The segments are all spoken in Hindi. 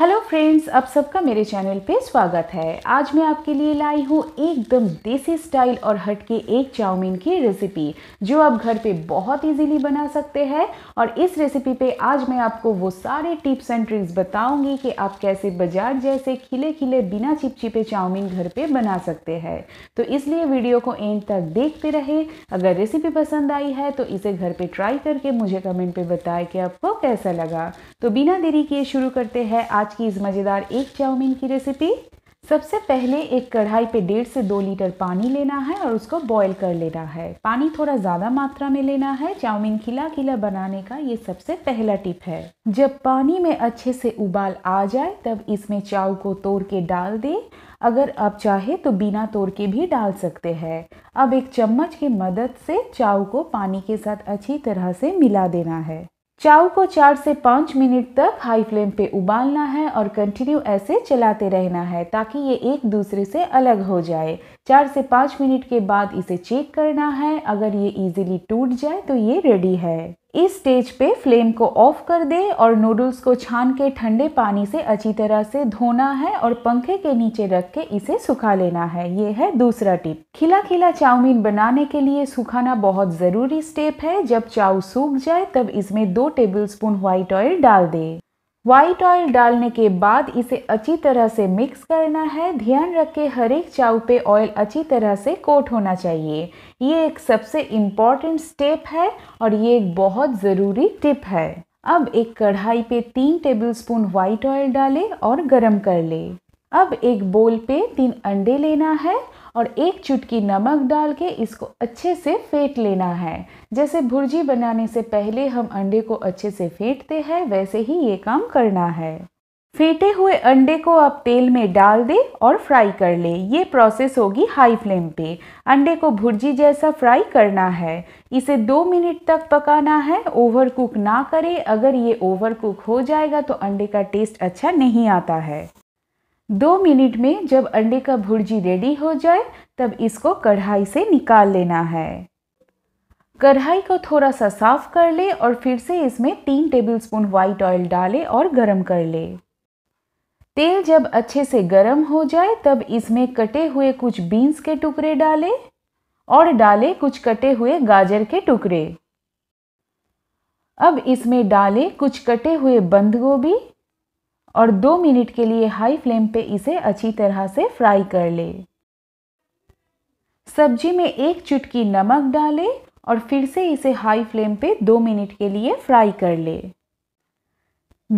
हेलो फ्रेंड्स आप सबका मेरे चैनल पे स्वागत है आज मैं आपके लिए लाई हूँ एकदम देसी स्टाइल और हटके एक चाउमीन की रेसिपी जो आप घर पे बहुत इजीली बना सकते हैं और इस रेसिपी पे आज मैं आपको वो सारे टिप्स एंड ट्रिक्स बताऊंगी कि आप कैसे बाजार जैसे खिले खिले बिना चिपचिपे चाउमीन घर पर बना सकते हैं तो इसलिए वीडियो को एंड तक देखते रहे अगर रेसिपी पसंद आई है तो इसे घर पर ट्राई करके मुझे कमेंट पर बताए कि आपको कैसा लगा तो बिना देरी किए शुरू करते हैं आज आज की इस मज़ेदार एक चाउमीन की रेसिपी सबसे पहले एक कढ़ाई पे डेढ़ से दो लीटर पानी लेना है और उसको बॉईल कर लेना है पानी थोड़ा ज़्यादा मात्रा में लेना है चाउमीन खिला खिला बनाने का ये सबसे पहला टिप है जब पानी में अच्छे से उबाल आ जाए तब इसमें चाव को तोड़ के डाल दे अगर आप चाहे तो बिना तोड़ के भी डाल सकते हैं अब एक चम्मच की मदद से चाव को पानी के साथ अच्छी तरह से मिला देना है चाव को चार से पाँच मिनट तक हाई फ्लेम पे उबालना है और कंटिन्यू ऐसे चलाते रहना है ताकि ये एक दूसरे से अलग हो जाए चार से पाँच मिनट के बाद इसे चेक करना है अगर ये इजीली टूट जाए तो ये रेडी है इस स्टेज पे फ्लेम को ऑफ कर दे और नूडल्स को छान के ठंडे पानी से अच्छी तरह से धोना है और पंखे के नीचे रख के इसे सुखा लेना है ये है दूसरा टिप खिला खिला चाउमीन बनाने के लिए सुखाना बहुत ज़रूरी स्टेप है जब चाउ सूख जाए तब इसमें दो टेबलस्पून व्हाइट ऑयल डाल दें व्हाइट ऑयल डालने के बाद इसे अच्छी तरह से मिक्स करना है ध्यान के हर एक चाव पे ऑयल अच्छी तरह से कोट होना चाहिए ये एक सबसे इम्पॉर्टेंट स्टेप है और ये एक बहुत ज़रूरी टिप है अब एक कढ़ाई पे तीन टेबलस्पून व्हाइट ऑयल डालें और गरम कर लें अब एक बोल पे तीन अंडे लेना है और एक चुटकी नमक डाल के इसको अच्छे से फेंट लेना है जैसे भुर्जी बनाने से पहले हम अंडे को अच्छे से फेंटते हैं वैसे ही ये काम करना है फेंटे हुए अंडे को आप तेल में डाल दें और फ्राई कर लें ये प्रोसेस होगी हाई फ्लेम पे अंडे को भुर्जी जैसा फ्राई करना है इसे दो मिनट तक पकाना है ओवर कुक ना करें अगर ये ओवर कुक हो जाएगा तो अंडे का टेस्ट अच्छा नहीं आता है दो मिनट में जब अंडे का भुर्जी रेडी हो जाए तब इसको कढ़ाई से निकाल लेना है कढ़ाई को थोड़ा सा साफ कर ले और फिर से इसमें तीन टेबलस्पून व्हाइट ऑयल डाले और गरम कर ले तेल जब अच्छे से गरम हो जाए तब इसमें कटे हुए कुछ बीन्स के टुकड़े डाले और डाले कुछ कटे हुए गाजर के टुकड़े अब इसमें डालें कुछ कटे हुए बंद गोभी और दो मिनट के लिए हाई फ्लेम पे इसे अच्छी तरह से फ्राई कर ले सब्जी में एक चुटकी नमक डालें और फिर से इसे हाई फ्लेम पे दो मिनट के लिए फ्राई कर ले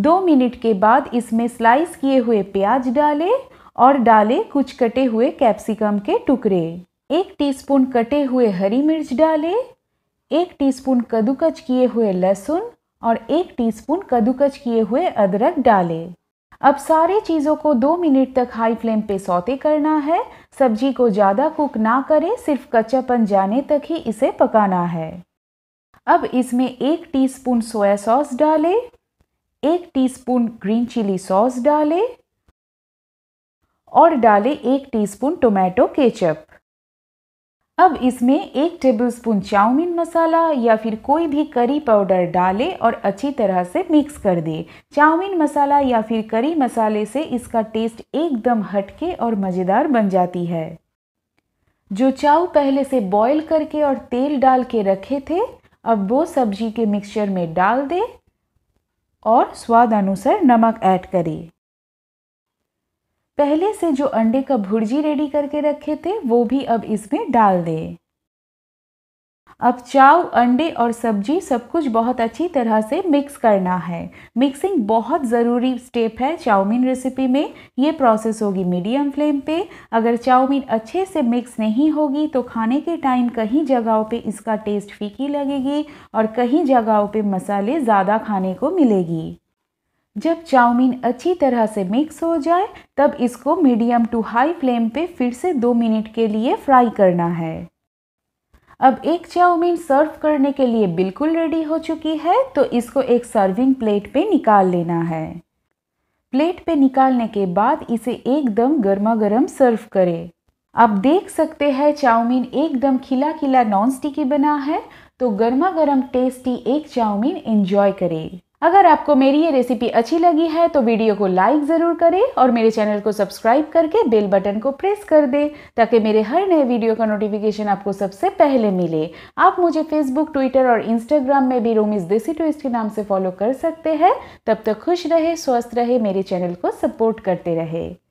दो मिनट के बाद इसमें स्लाइस किए हुए प्याज डालें और डालें कुछ कटे हुए कैप्सिकम के टुकड़े एक टीस्पून कटे हुए हरी मिर्च डालें एक टीस्पून कद्दूकच किए हुए लहसुन और एक टीस्पून कद्दूकच किए हुए अदरक डालें अब सारी चीज़ों को दो मिनट तक हाई फ्लेम पे सौते करना है सब्जी को ज़्यादा कुक ना करें सिर्फ कच्चापन जाने तक ही इसे पकाना है अब इसमें एक टीस्पून सोया सॉस डालें एक टीस्पून ग्रीन चिली सॉस डालें और डालें एक टीस्पून टोमेटो केचप अब इसमें एक टेबलस्पून चाउमीन मसाला या फिर कोई भी करी पाउडर डाले और अच्छी तरह से मिक्स कर दे चाउमीन मसाला या फिर करी मसाले से इसका टेस्ट एकदम हटके और मज़ेदार बन जाती है जो चाव पहले से बॉईल करके और तेल डाल के रखे थे अब वो सब्जी के मिक्सचर में डाल दें और स्वाद अनुसार नमक ऐड करें पहले से जो अंडे का भुर्जी रेडी करके रखे थे वो भी अब इसमें डाल दें अब चाव अंडे और सब्जी सब कुछ बहुत अच्छी तरह से मिक्स करना है मिक्सिंग बहुत ज़रूरी स्टेप है चाउमीन रेसिपी में ये प्रोसेस होगी मीडियम फ्लेम पे अगर चाउमीन अच्छे से मिक्स नहीं होगी तो खाने के टाइम कहीं जगहों पे इसका टेस्ट फीकी लगेगी और कहीं जगहों पे मसाले ज़्यादा खाने को मिलेगी जब चाउमीन अच्छी तरह से मिक्स हो जाए तब इसको मीडियम टू हाई फ्लेम पे फिर से दो मिनट के लिए फ्राई करना है अब एक चाउमीन सर्व करने के लिए बिल्कुल रेडी हो चुकी है तो इसको एक सर्विंग प्लेट पे निकाल लेना है प्लेट पे निकालने के बाद इसे एकदम गर्मा गर्म सर्व करें आप देख सकते हैं चाउमीन एकदम खिला खिला नॉन स्टिकी बना है तो गर्मा गर्म टेस्टी एक चाउमीन एंजॉय करें अगर आपको मेरी ये रेसिपी अच्छी लगी है तो वीडियो को लाइक ज़रूर करें और मेरे चैनल को सब्सक्राइब करके बेल बटन को प्रेस कर दें ताकि मेरे हर नए वीडियो का नोटिफिकेशन आपको सबसे पहले मिले आप मुझे फेसबुक ट्विटर और इंस्टाग्राम में भी रोमिस देसी ट्विस्ट के नाम से फॉलो कर सकते हैं तब तक खुश रहे स्वस्थ रहे मेरे चैनल को सपोर्ट करते रहे